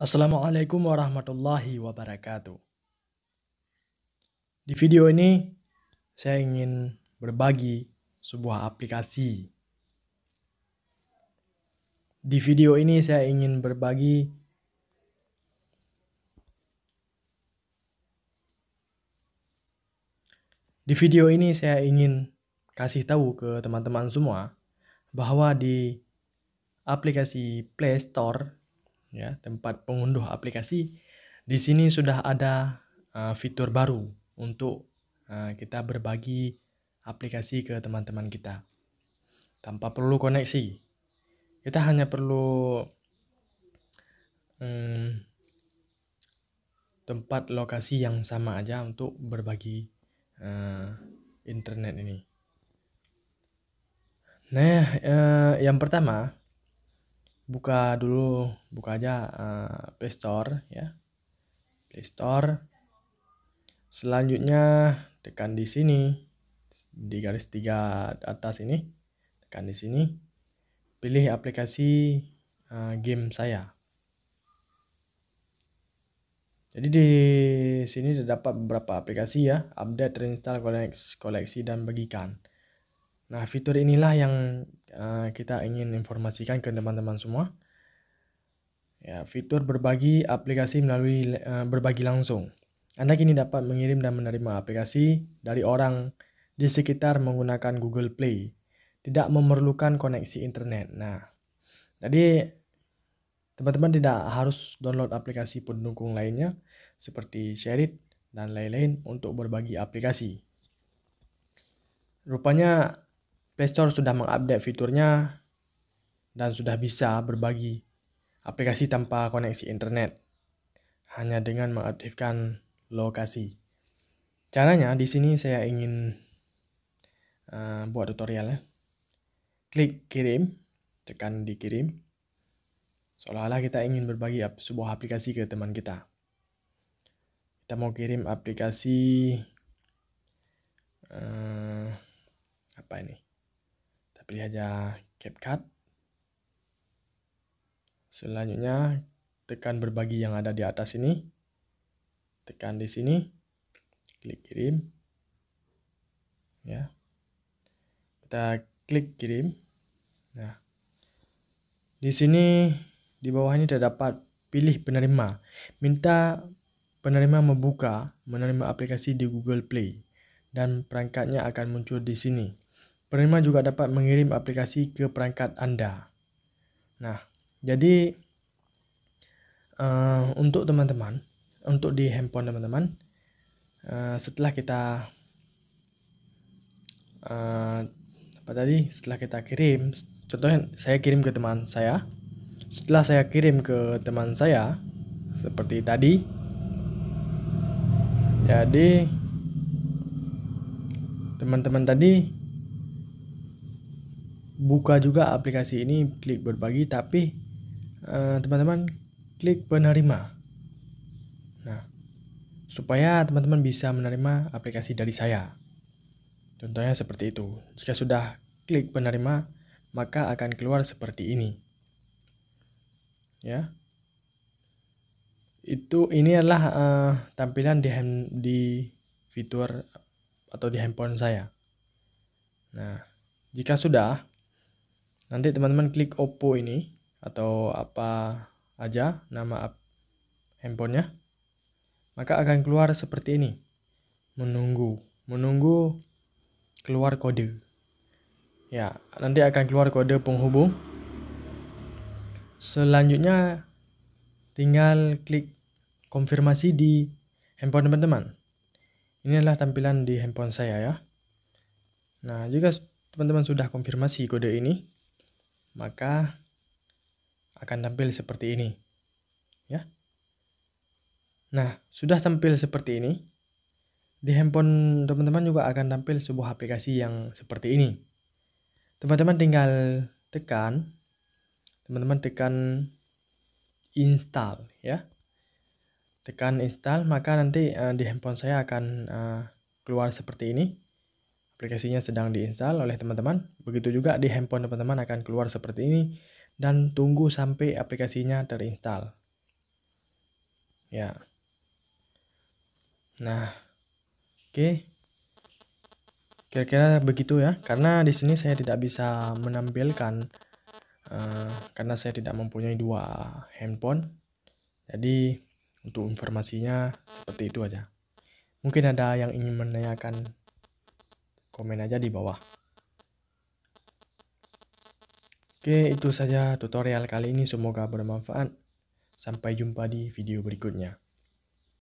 Assalamualaikum warahmatullahi wabarakatuh. Di video ini, saya ingin berbagi sebuah aplikasi. Di video ini, saya ingin berbagi Di video ini saya ingin kasih tahu ke teman-teman semua bahwa di aplikasi Play Store ya tempat pengunduh aplikasi di sini sudah ada uh, fitur baru untuk uh, kita berbagi aplikasi ke teman-teman kita tanpa perlu koneksi kita hanya perlu hmm, tempat lokasi yang sama aja untuk berbagi uh, internet ini nah uh, yang pertama buka dulu buka aja uh, Play Store ya Play Store selanjutnya tekan di sini di garis tiga atas ini tekan di sini pilih aplikasi uh, game saya jadi di sini terdapat beberapa aplikasi ya update reinstall koleksi, koleksi dan bagikan nah fitur inilah yang Eh, kita ingin informasikan ke teman-teman semua ya, fitur berbagi aplikasi melalui uh, berbagi langsung. Anda kini dapat mengirim dan menerima aplikasi dari orang di sekitar menggunakan Google Play, tidak memerlukan koneksi internet. Nah, jadi teman-teman tidak harus download aplikasi pendukung lainnya seperti Sherit dan lain-lain untuk berbagi aplikasi. Rupanya Play Store sudah mengupdate fiturnya dan sudah bisa berbagi aplikasi tanpa koneksi internet hanya dengan mengaktifkan lokasi. Caranya di sini saya ingin uh, buat tutorial ya. Klik kirim, tekan dikirim. Seolah-olah kita ingin berbagi sebuah aplikasi ke teman kita. Kita mau kirim aplikasi uh, apa ini? pilih aja CapCut. Selanjutnya tekan berbagi yang ada di atas ini. Tekan di sini. Klik kirim. Ya. Kita klik kirim. Nah. Di sini di bawah ini terdapat pilih penerima. Minta penerima membuka menerima aplikasi di Google Play dan perangkatnya akan muncul di sini. Penerima juga dapat mengirim aplikasi ke perangkat Anda. Nah, jadi uh, untuk teman-teman, untuk di handphone teman-teman, uh, setelah kita uh, apa tadi? Setelah kita kirim, contohnya saya kirim ke teman saya. Setelah saya kirim ke teman saya seperti tadi. Jadi teman-teman tadi buka juga aplikasi ini, klik berbagi, tapi eh, teman-teman uh, klik penerima. Nah, supaya teman-teman bisa menerima aplikasi dari saya. Contohnya seperti itu. Jika sudah klik penerima, maka akan keluar seperti ini. Ya. Itu ini adalah uh, tampilan di hand di fitur atau di handphone saya. Nah, jika sudah Nanti teman-teman klik Oppo ini atau apa aja nama handphonenya. Maka akan keluar seperti ini. Menunggu, menunggu keluar kode. Ya, nanti akan keluar kode penghubung. Selanjutnya tinggal klik konfirmasi di handphone teman-teman. Ini adalah tampilan di handphone saya ya. Nah, jika teman-teman sudah konfirmasi kode ini, maka akan tampil seperti ini. Ya. Nah, sudah tampil seperti ini. Di handphone teman-teman juga akan tampil sebuah aplikasi yang seperti ini. Teman-teman tinggal tekan teman-teman tekan install ya. Tekan install maka nanti uh, di handphone saya akan uh, keluar seperti ini aplikasinya sedang diinstal oleh teman-teman. Begitu juga di handphone teman-teman akan keluar seperti ini dan tunggu sampai aplikasinya terinstal. Ya. Nah, oke. Okay. Kira-kira begitu ya, karena di sini saya tidak bisa menampilkan uh, karena saya tidak mempunyai dua handphone. Jadi untuk informasinya seperti itu aja. Mungkin ada yang ingin menanyakan komen aja di bawah. Oke, itu saja tutorial kali ini. Semoga bermanfaat. Sampai jumpa di video berikutnya.